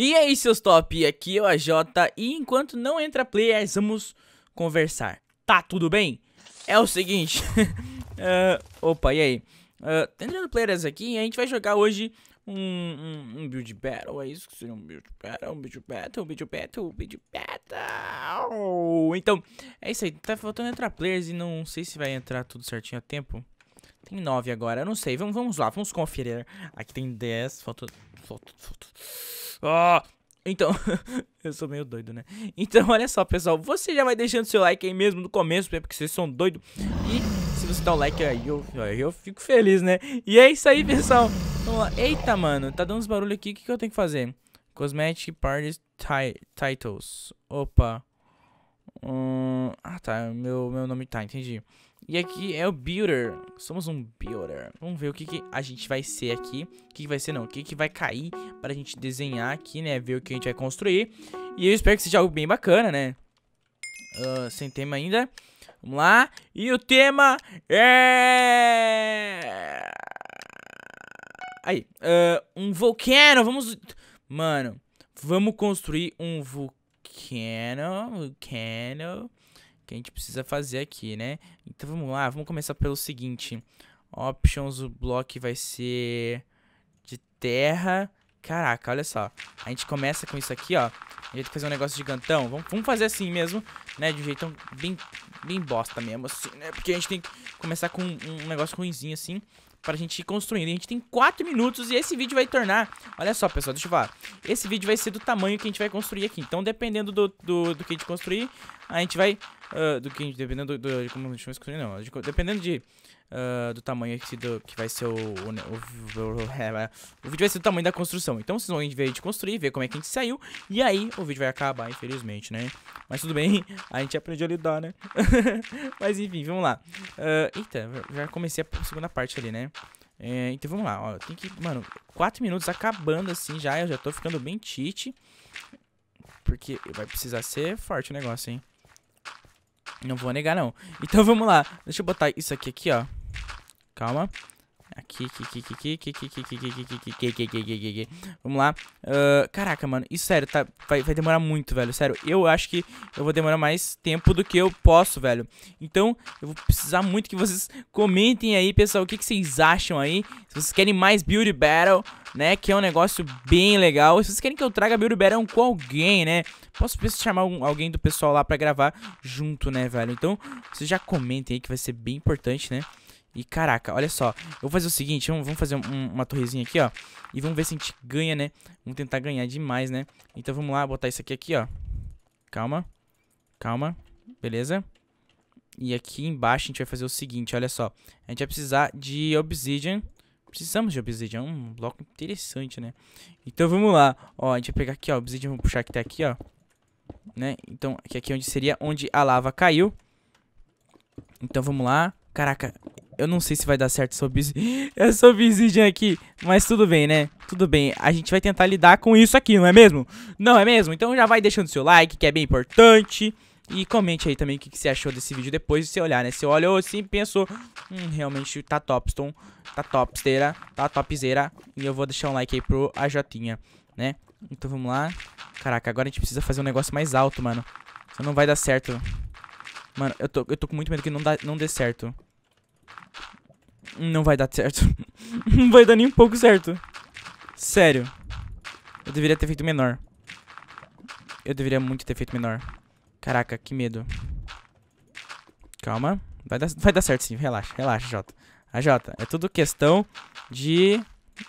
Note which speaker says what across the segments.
Speaker 1: E aí, seus top, aqui é o AJ e enquanto não entra players, vamos conversar. Tá tudo bem? É o seguinte. uh, opa, e aí? Uh, tá entrando players aqui e a gente vai jogar hoje um, um, um, build battle, é isso que seria um build battle, um build battle, um build battle, um build battle. Então, é isso aí, tá faltando entrar players e não sei se vai entrar tudo certinho a tempo. Tem 9 agora. Eu não sei. Vamos, vamos lá. Vamos conferir. Aqui tem 10. Falta. Falta. Falta. Ah! Então, eu sou meio doido, né? Então, olha só, pessoal. Você já vai deixando seu like aí mesmo no começo, porque vocês são doidos. E se você dá o um like aí, eu, eu fico feliz, né? E é isso aí, pessoal. Vamos então, lá. Eita, mano. Tá dando uns barulhos aqui. O que, que eu tenho que fazer? Cosmetic Party Titles. Opa. Hum, ah, tá. Meu, meu nome tá, entendi. E aqui é o Builder. Somos um Builder. Vamos ver o que, que a gente vai ser aqui. O que, que vai ser, não. O que, que vai cair pra gente desenhar aqui, né? Ver o que a gente vai construir. E eu espero que seja algo bem bacana, né? Uh, sem tema ainda. Vamos lá. E o tema é... Aí. Uh, um vulcano. Vamos... Mano, vamos construir um vulcano Canon, Canon, que a gente precisa fazer aqui, né? Então vamos lá, vamos começar pelo seguinte. Options, o bloco vai ser de terra. Caraca, olha só. A gente começa com isso aqui, ó. A gente fazer um negócio gigantão. Vamos, vamos fazer assim mesmo, né? De um jeito bem, bem bosta mesmo, assim, né? Porque a gente tem que começar com um, um negócio ruimzinho, assim pra gente ir construindo. a gente tem 4 minutos e esse vídeo vai tornar... Olha só, pessoal, deixa eu falar. Esse vídeo vai ser do tamanho que a gente vai construir aqui. Então, dependendo do, do, do que a gente construir, a gente vai uh, do que dependendo do, do, de como a gente vai não, de, dependendo de uh, do tamanho do, que vai ser o o, o, o, é, o vídeo vai ser do tamanho da construção. Então vocês vão ver a gente construir, ver como é que a gente saiu e aí o vídeo vai acabar, infelizmente, né? Mas tudo bem, a gente aprende a lidar, né? Mas enfim, vamos lá. Uh, eita, já comecei a segunda parte ali, né? É, então vamos lá, ó, tem que, mano, 4 minutos acabando assim já, eu já tô ficando bem tite Porque vai precisar ser forte o negócio, hein? Não vou negar, não. Então vamos lá. Deixa eu botar isso aqui, aqui, ó. Calma. Aqui, aqui, aqui, aqui, aqui, aqui, aqui, aqui, aqui, aqui, aqui, aqui, aqui, aqui, Vamos lá. caraca, mano. Isso, sério, tá, vai, vai demorar muito, velho. Sério, eu acho que eu vou demorar mais tempo do que eu posso, velho. Então, eu vou precisar muito que vocês comentem aí, pessoal, o que, que vocês acham aí. Se vocês querem mais Beauty Battle, né, que é um negócio bem legal. Se vocês querem que eu traga Beauty Battle com alguém, né, posso chamar alguém do pessoal lá pra gravar junto, né, velho. Então, vocês já comentem aí que vai ser bem importante, né. E caraca, olha só. Eu vou fazer o seguinte, vamos fazer um, uma torrezinha aqui, ó. E vamos ver se a gente ganha, né? Vamos tentar ganhar demais, né? Então vamos lá, botar isso aqui, aqui, ó. Calma. Calma. Beleza. E aqui embaixo a gente vai fazer o seguinte, olha só. A gente vai precisar de obsidian. Precisamos de obsidian, é um bloco interessante, né? Então vamos lá. Ó, a gente vai pegar aqui, ó, obsidian, vamos puxar que tá aqui, ó. Né? Então, aqui, aqui é onde seria onde a lava caiu. Então vamos lá. Caraca, eu não sei se vai dar certo essa, obs... essa obsidian aqui, mas tudo bem, né? Tudo bem, a gente vai tentar lidar com isso aqui, não é mesmo? Não é mesmo? Então já vai deixando seu like, que é bem importante. E comente aí também o que, que você achou desse vídeo depois de você olhar, né? Você olhou assim e pensou, hum, realmente tá topstone, tá topsteira, tá topzeira. E eu vou deixar um like aí pro AJinha, né? Então vamos lá. Caraca, agora a gente precisa fazer um negócio mais alto, mano. Senão não vai dar certo. Mano, eu tô, eu tô com muito medo que não, dá, não dê certo. Não vai dar certo. não vai dar nem um pouco certo. Sério. Eu deveria ter feito menor. Eu deveria muito ter feito menor. Caraca, que medo. Calma. Vai dar, vai dar certo sim. Relaxa, relaxa, Jota. A ah, Jota, é tudo questão de,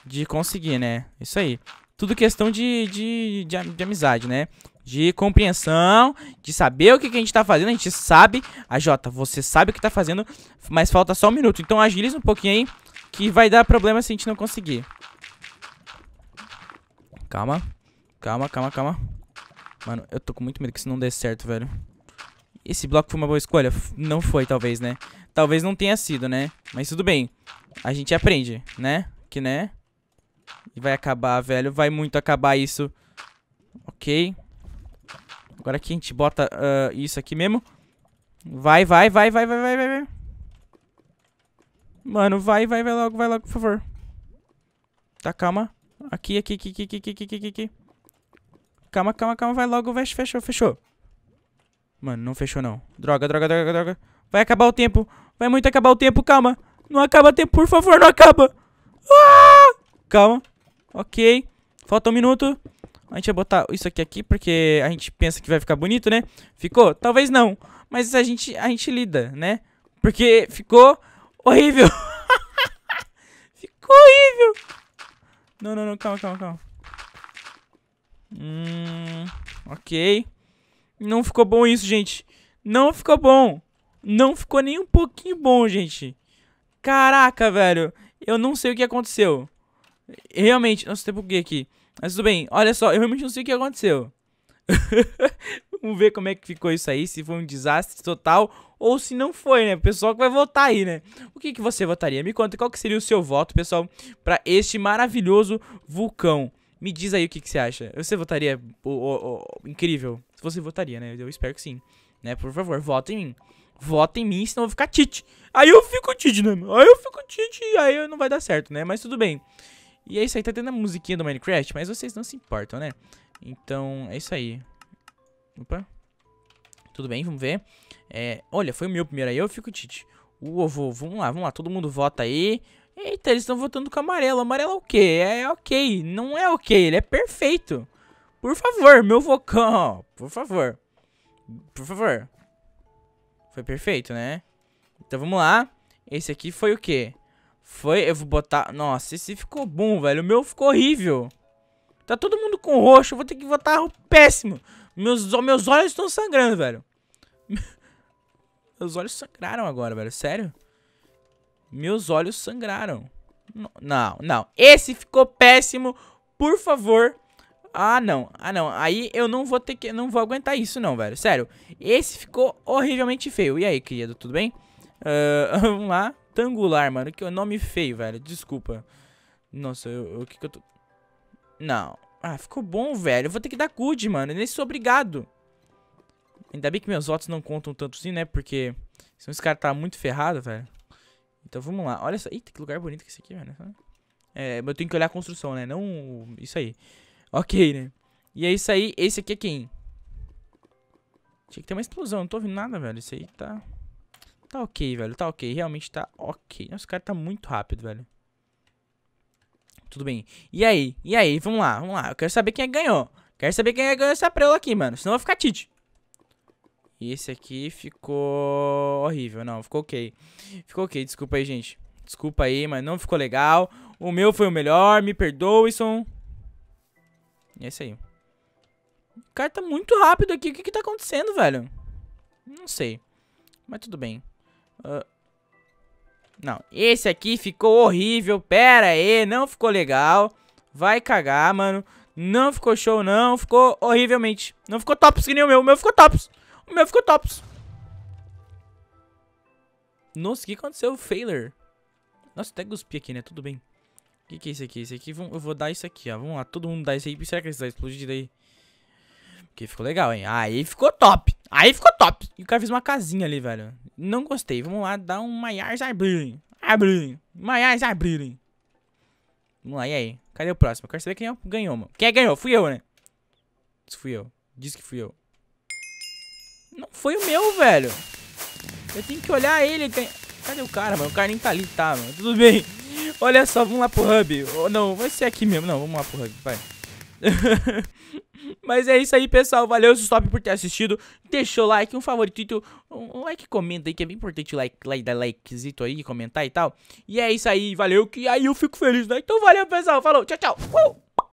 Speaker 1: de conseguir, né? Isso aí. Tudo questão de, de, de, de amizade, né? de compreensão, de saber o que, que a gente tá fazendo. A gente sabe, a Jota, você sabe o que tá fazendo, mas falta só um minuto. Então agiliza um pouquinho aí, que vai dar problema se a gente não conseguir. Calma, calma, calma, calma. Mano, eu tô com muito medo que isso não dê certo, velho. Esse bloco foi uma boa escolha? Não foi, talvez, né? Talvez não tenha sido, né? Mas tudo bem. A gente aprende, né? Que, né? E vai acabar, velho. Vai muito acabar isso. Ok. Agora aqui a gente bota uh, isso aqui mesmo. Vai, vai, vai, vai, vai, vai, vai. Mano, vai, vai, vai logo, vai logo, por favor. Tá, calma. Aqui, aqui, aqui, aqui, aqui, aqui, aqui, aqui. Calma, calma, calma, vai logo, vai, fechou, fechou. Mano, não fechou não. Droga, droga, droga, droga. Vai acabar o tempo. Vai muito acabar o tempo, calma. Não acaba o tempo, por favor, não acaba. Ah! Calma. Ok. Falta um minuto. A gente vai botar isso aqui aqui, porque a gente pensa que vai ficar bonito, né? Ficou? Talvez não. Mas a gente, a gente lida, né? Porque ficou horrível. ficou horrível. Não, não, não. Calma, calma, calma. Hum, ok. Não ficou bom isso, gente. Não ficou bom. Não ficou nem um pouquinho bom, gente. Caraca, velho. Eu não sei o que aconteceu. Realmente, nossa, tem buguei aqui. Mas tudo bem, olha só, eu realmente não sei o que aconteceu. Vamos ver como é que ficou isso aí, se foi um desastre total ou se não foi, né? O pessoal que vai votar aí, né? O que, que você votaria? Me conta qual que seria o seu voto, pessoal, para este maravilhoso vulcão. Me diz aí o que, que você acha. Você votaria o, o, o, incrível? Você votaria, né? Eu espero que sim. Né? Por favor, vota em mim. Vota em mim, senão eu vou ficar Tite. Aí eu fico Tite, né? Aí eu fico Tite e aí não vai dar certo, né? Mas tudo bem. E é isso aí, tá tendo a musiquinha do Minecraft, mas vocês não se importam, né? Então, é isso aí. Opa. Tudo bem, vamos ver. É, olha, foi o meu primeiro aí, eu fico Tite. O ovo, vamos lá, vamos lá, todo mundo vota aí. Eita, eles estão votando com amarelo. Amarelo é o quê? É, é ok. Não é ok, ele é perfeito. Por favor, meu vocão, Por favor. Por favor. Foi perfeito, né? Então vamos lá. Esse aqui foi o quê? Foi, eu vou botar... Nossa, esse ficou bom, velho. O meu ficou horrível. Tá todo mundo com roxo. Eu vou ter que botar o péssimo. Meus, meus olhos estão sangrando, velho. meus olhos sangraram agora, velho. Sério? Meus olhos sangraram. Não, não. Esse ficou péssimo. Por favor. Ah, não. Ah, não. Aí eu não vou ter que... Não vou aguentar isso, não, velho. Sério. Esse ficou horrivelmente feio. E aí, querido? Tudo bem? Uh, vamos lá. Retangular, mano. Que nome feio, velho. Desculpa. Nossa, eu, o que que eu tô... Não. Ah, ficou bom, velho. Eu vou ter que dar good, mano. Nem sou obrigado. Ainda bem que meus votos não contam tanto assim, né? Porque senão esse cara tá muito ferrado, velho. Então vamos lá. Olha só. Eita, que lugar bonito que esse aqui, velho. É, eu tenho que olhar a construção, né? Não isso aí. Ok, né? E é isso aí. Esse aqui é quem? Tinha que ter uma explosão. Não tô ouvindo nada, velho. Isso aí tá... Tá ok, velho. Tá ok. Realmente tá ok. Nossa, o cara tá muito rápido, velho. Tudo bem. E aí? E aí? Vamos lá, vamos lá. Eu quero saber quem é que ganhou. Quero saber quem é que ganhou essa preula aqui, mano. Senão eu vou ficar tite. E esse aqui ficou horrível. Não, ficou ok. Ficou ok. Desculpa aí, gente. Desculpa aí, mas não ficou legal. O meu foi o melhor. Me perdoe, Son. É isso aí. O cara tá muito rápido aqui. O que que tá acontecendo, velho? Não sei. Mas tudo bem. Uh, não, esse aqui ficou horrível. Pera aí, não ficou legal. Vai cagar, mano. Não ficou show, não. Ficou horrivelmente. Não ficou tops que nem o meu. O meu ficou tops. O meu ficou tops. Nossa, o que aconteceu? Failure. Nossa, até cuspi aqui, né? Tudo bem. O que, que é isso aqui? Isso aqui, eu vou dar isso aqui, ó. Vamos lá, todo mundo dá isso aí. Será que isso vai explodir daí? Porque ficou legal, hein? Aí ficou top. Aí ficou top. E o cara fez uma casinha ali, velho. Não gostei. Vamos lá, dar um Maiars Abrilin. Abrilin. Maiars Abrilin. Vamos lá, e aí? Cadê o próximo? Eu quero saber quem é ganhou, mano. Quem é ganhou? Fui eu, né? Isso fui eu. Diz que fui eu. Não foi o meu, velho. Eu tenho que olhar ele. Cadê o cara, mano? O cara nem tá ali, tá, mano. Tudo bem. Olha só, vamos lá pro hub. Ou não, vai ser aqui mesmo. Não, vamos lá pro hub, vai. Mas é isso aí, pessoal. Valeu, Stop, por ter assistido. Deixa o like, um favorito, um like, comenta aí, que é bem importante like, like, dar likezito aí, comentar e tal. E é isso aí, valeu, que aí eu fico feliz, né? Então valeu, pessoal. Falou, tchau, tchau. Uh!